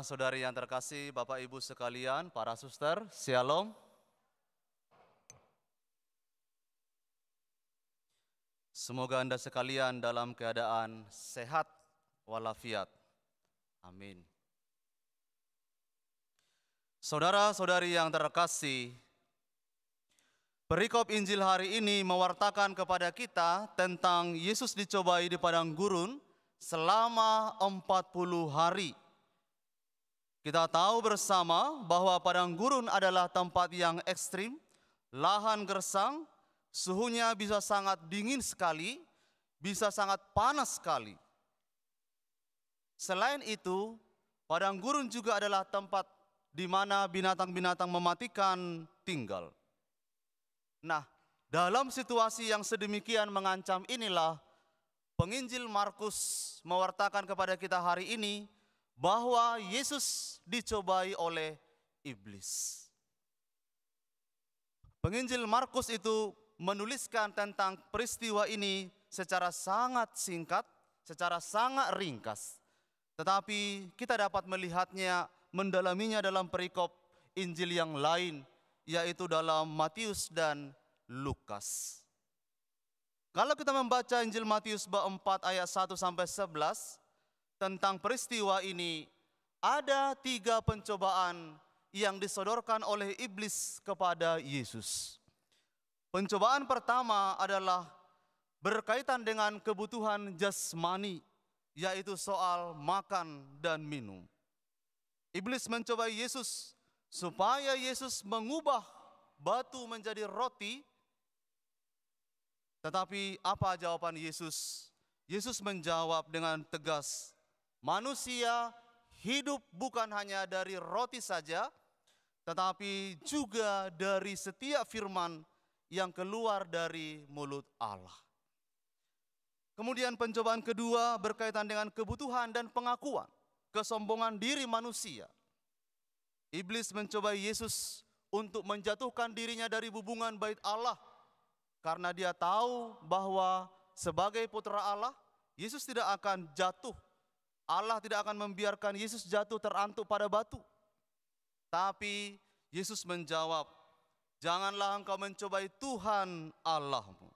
Saudari yang terkasih, Bapak Ibu sekalian, para suster, shalom. Semoga Anda sekalian dalam keadaan sehat walafiat. Amin. Saudara-saudari yang terkasih, perikop Injil hari ini mewartakan kepada kita tentang Yesus dicobai di padang gurun selama 40 hari. Kita tahu bersama bahwa padang gurun adalah tempat yang ekstrim, lahan gersang, suhunya bisa sangat dingin sekali, bisa sangat panas sekali. Selain itu, padang gurun juga adalah tempat di mana binatang-binatang mematikan tinggal. Nah, dalam situasi yang sedemikian mengancam inilah penginjil Markus mewartakan kepada kita hari ini bahwa Yesus dicobai oleh iblis. Penginjil Markus itu menuliskan tentang peristiwa ini secara sangat singkat, secara sangat ringkas. Tetapi kita dapat melihatnya, mendalaminya dalam perikop Injil yang lain, yaitu dalam Matius dan Lukas. Kalau kita membaca Injil Matius 4 ayat 1 sampai 11, tentang peristiwa ini, ada tiga pencobaan yang disodorkan oleh iblis kepada Yesus. Pencobaan pertama adalah berkaitan dengan kebutuhan jasmani, yaitu soal makan dan minum. Iblis mencoba Yesus supaya Yesus mengubah batu menjadi roti. Tetapi apa jawaban Yesus? Yesus menjawab dengan tegas, manusia hidup bukan hanya dari roti saja, tetapi juga dari setiap firman yang keluar dari mulut Allah. Kemudian pencobaan kedua berkaitan dengan kebutuhan dan pengakuan, kesombongan diri manusia. Iblis mencoba Yesus untuk menjatuhkan dirinya dari hubungan bait Allah karena dia tahu bahwa sebagai putra Allah, Yesus tidak akan jatuh Allah tidak akan membiarkan Yesus jatuh terantuk pada batu. Tapi Yesus menjawab, "Janganlah engkau mencobai Tuhan Allahmu."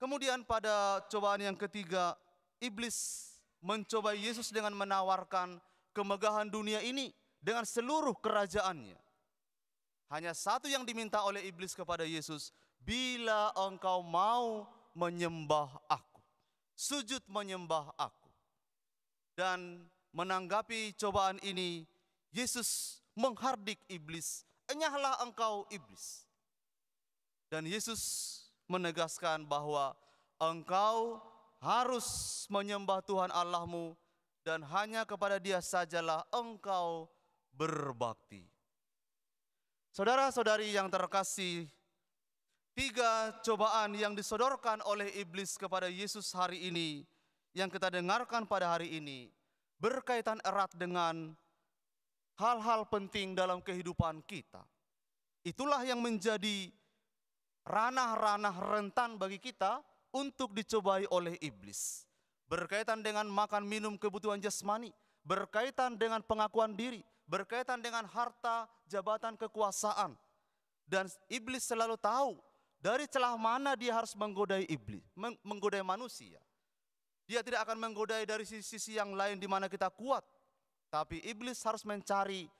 Kemudian pada cobaan yang ketiga, iblis mencobai Yesus dengan menawarkan kemegahan dunia ini dengan seluruh kerajaannya. Hanya satu yang diminta oleh iblis kepada Yesus, "Bila engkau mau menyembah aku, sujud menyembah aku." Dan menanggapi cobaan ini, Yesus menghardik iblis, "Enyahlah engkau iblis." Dan Yesus menegaskan bahwa engkau harus menyembah Tuhan Allahmu dan hanya kepada Dia sajalah engkau berbakti. Saudara-saudari yang terkasih, tiga cobaan yang disodorkan oleh iblis kepada Yesus hari ini yang kita dengarkan pada hari ini berkaitan erat dengan hal-hal penting dalam kehidupan kita. Itulah yang menjadi ranah-ranah rentan bagi kita untuk dicobai oleh iblis. Berkaitan dengan makan minum kebutuhan jasmani, berkaitan dengan pengakuan diri, berkaitan dengan harta, jabatan, kekuasaan. Dan iblis selalu tahu dari celah mana dia harus menggodai iblis, menggodai manusia. Dia tidak akan menggodai dari sisi-sisi yang lain di mana kita kuat. Tapi iblis harus mencari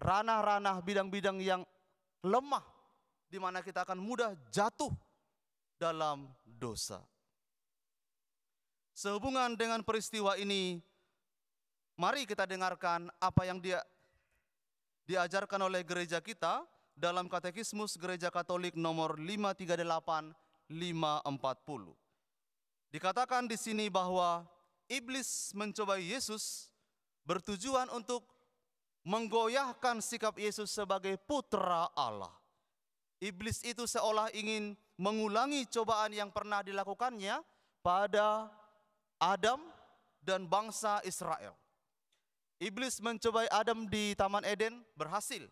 ranah-ranah bidang-bidang yang lemah di mana kita akan mudah jatuh dalam dosa. Sehubungan dengan peristiwa ini, mari kita dengarkan apa yang dia diajarkan oleh gereja kita dalam Katekismus Gereja Katolik nomor 538 540. Dikatakan di sini bahwa iblis mencobai Yesus bertujuan untuk menggoyahkan sikap Yesus sebagai putra Allah. Iblis itu seolah ingin mengulangi cobaan yang pernah dilakukannya pada Adam dan bangsa Israel. Iblis mencobai Adam di Taman Eden berhasil.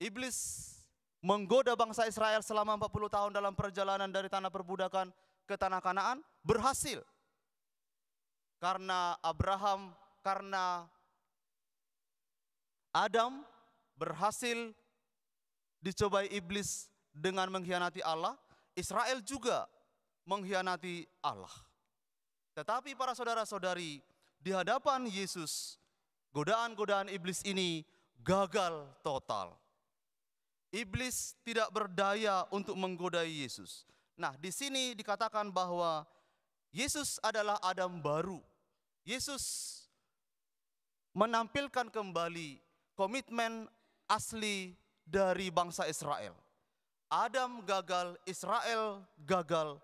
Iblis menggoda bangsa Israel selama 40 tahun dalam perjalanan dari tanah perbudakan ke tanah Kanaan berhasil. Karena Abraham, karena Adam berhasil dicobai iblis dengan mengkhianati Allah, Israel juga mengkhianati Allah. Tetapi para saudara-saudari, di hadapan Yesus, godaan-godaan iblis ini gagal total. Iblis tidak berdaya untuk menggodai Yesus. Nah, di sini dikatakan bahwa Yesus adalah Adam baru. Yesus menampilkan kembali komitmen asli dari bangsa Israel. Adam gagal, Israel gagal.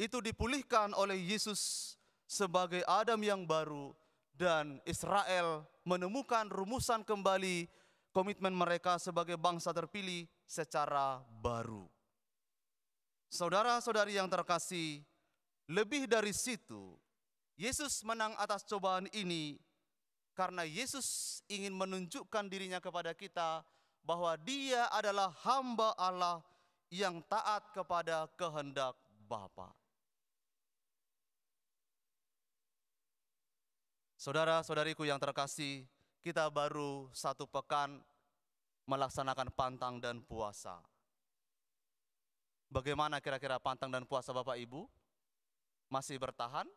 Itu dipulihkan oleh Yesus sebagai Adam yang baru dan Israel menemukan rumusan kembali komitmen mereka sebagai bangsa terpilih secara baru. Saudara-saudari yang terkasih, lebih dari situ, Yesus menang atas cobaan ini karena Yesus ingin menunjukkan dirinya kepada kita bahwa dia adalah hamba Allah yang taat kepada kehendak Bapa. Saudara-saudariku yang terkasih, kita baru satu pekan melaksanakan pantang dan puasa. Bagaimana kira-kira pantang dan puasa Bapak Ibu? Masih bertahan?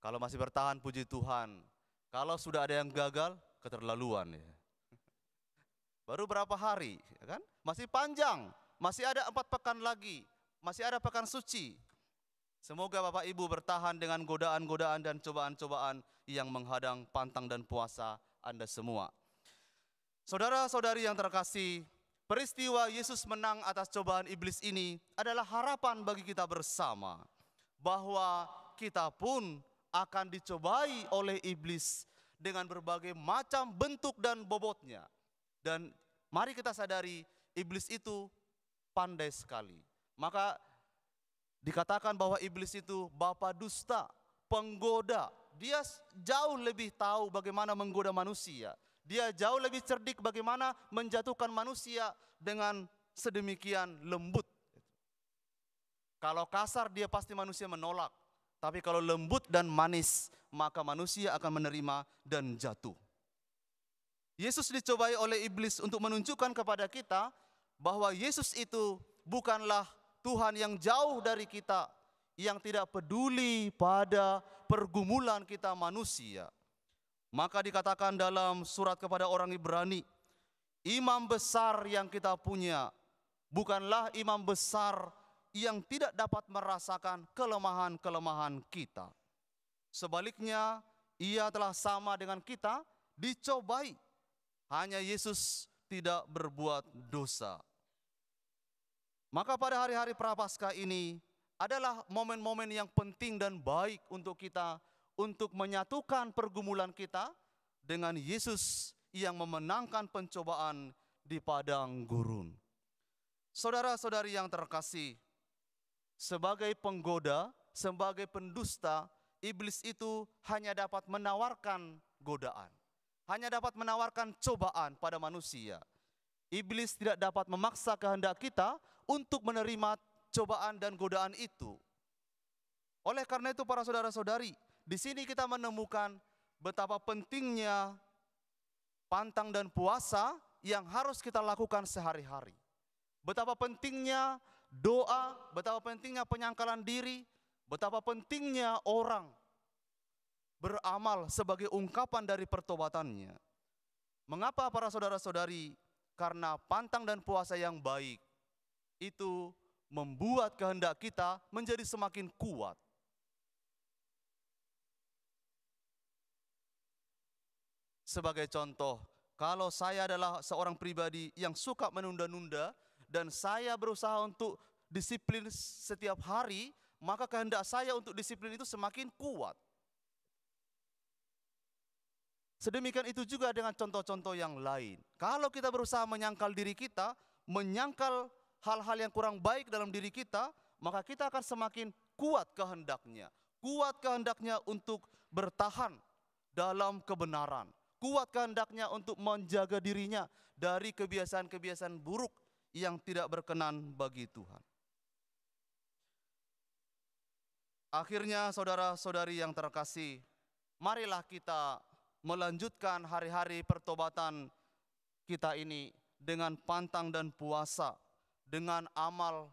Kalau masih bertahan puji Tuhan. Kalau sudah ada yang gagal, keterlaluan ya. Baru berapa hari, ya kan? Masih panjang, masih ada empat pekan lagi, masih ada pekan suci. Semoga Bapak Ibu bertahan dengan godaan-godaan dan cobaan-cobaan yang menghadang pantang dan puasa Anda semua. Saudara-saudari yang terkasih, Peristiwa Yesus menang atas cobaan iblis ini adalah harapan bagi kita bersama bahwa kita pun akan dicobai oleh iblis dengan berbagai macam bentuk dan bobotnya. Dan mari kita sadari iblis itu pandai sekali. Maka dikatakan bahwa iblis itu bapak dusta, penggoda. Dia jauh lebih tahu bagaimana menggoda manusia. Dia jauh lebih cerdik bagaimana menjatuhkan manusia dengan sedemikian lembut. Kalau kasar dia pasti manusia menolak. Tapi kalau lembut dan manis, maka manusia akan menerima dan jatuh. Yesus dicobai oleh iblis untuk menunjukkan kepada kita bahwa Yesus itu bukanlah Tuhan yang jauh dari kita, yang tidak peduli pada pergumulan kita manusia. Maka dikatakan dalam surat kepada orang Ibrani, imam besar yang kita punya bukanlah imam besar yang tidak dapat merasakan kelemahan-kelemahan kita. Sebaliknya, ia telah sama dengan kita dicobai. Hanya Yesus tidak berbuat dosa. Maka pada hari-hari Prapaskah ini adalah momen-momen yang penting dan baik untuk kita untuk menyatukan pergumulan kita dengan Yesus yang memenangkan pencobaan di padang gurun. Saudara-saudari yang terkasih, sebagai penggoda, sebagai pendusta, iblis itu hanya dapat menawarkan godaan, hanya dapat menawarkan cobaan pada manusia. Iblis tidak dapat memaksa kehendak kita untuk menerima cobaan dan godaan itu. Oleh karena itu, para saudara-saudari, di sini kita menemukan betapa pentingnya pantang dan puasa yang harus kita lakukan sehari-hari. Betapa pentingnya doa, betapa pentingnya penyangkalan diri, betapa pentingnya orang beramal sebagai ungkapan dari pertobatannya. Mengapa para saudara-saudari? Karena pantang dan puasa yang baik itu membuat kehendak kita menjadi semakin kuat. Sebagai contoh, kalau saya adalah seorang pribadi yang suka menunda-nunda dan saya berusaha untuk disiplin setiap hari, maka kehendak saya untuk disiplin itu semakin kuat. Sedemikian itu juga dengan contoh-contoh yang lain. Kalau kita berusaha menyangkal diri kita, menyangkal hal-hal yang kurang baik dalam diri kita, maka kita akan semakin kuat kehendaknya. Kuat kehendaknya untuk bertahan dalam kebenaran kuat kehendaknya untuk menjaga dirinya dari kebiasaan-kebiasaan buruk yang tidak berkenan bagi Tuhan. Akhirnya saudara-saudari yang terkasih, marilah kita melanjutkan hari-hari pertobatan kita ini dengan pantang dan puasa, dengan amal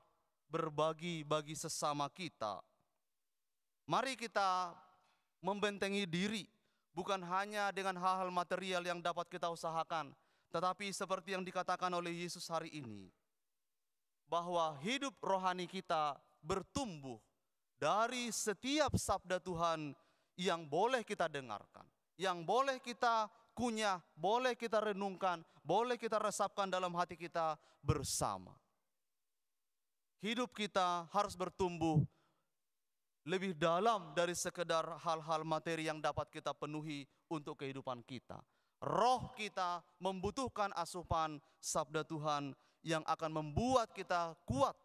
berbagi bagi sesama kita. Mari kita membentengi diri bukan hanya dengan hal-hal material yang dapat kita usahakan, tetapi seperti yang dikatakan oleh Yesus hari ini, bahwa hidup rohani kita bertumbuh dari setiap sabda Tuhan yang boleh kita dengarkan, yang boleh kita kunyah, boleh kita renungkan, boleh kita resapkan dalam hati kita bersama. Hidup kita harus bertumbuh lebih dalam dari sekedar hal-hal materi yang dapat kita penuhi untuk kehidupan kita. Roh kita membutuhkan asupan sabda Tuhan yang akan membuat kita kuat,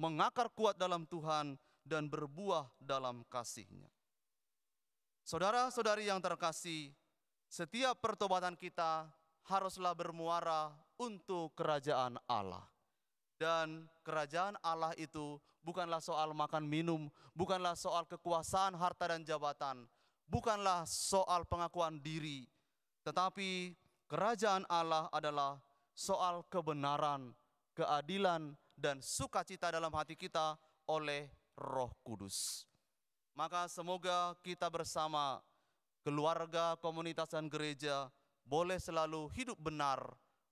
mengakar kuat dalam Tuhan dan berbuah dalam kasihnya. Saudara-saudari yang terkasih, setiap pertobatan kita haruslah bermuara untuk kerajaan Allah. Dan kerajaan Allah itu bukanlah soal makan minum, bukanlah soal kekuasaan, harta dan jabatan, bukanlah soal pengakuan diri, tetapi kerajaan Allah adalah soal kebenaran, keadilan, dan sukacita dalam hati kita oleh Roh Kudus. Maka semoga kita bersama keluarga, komunitas, dan gereja boleh selalu hidup benar,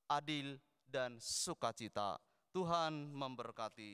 adil, dan sukacita. Tuhan memberkati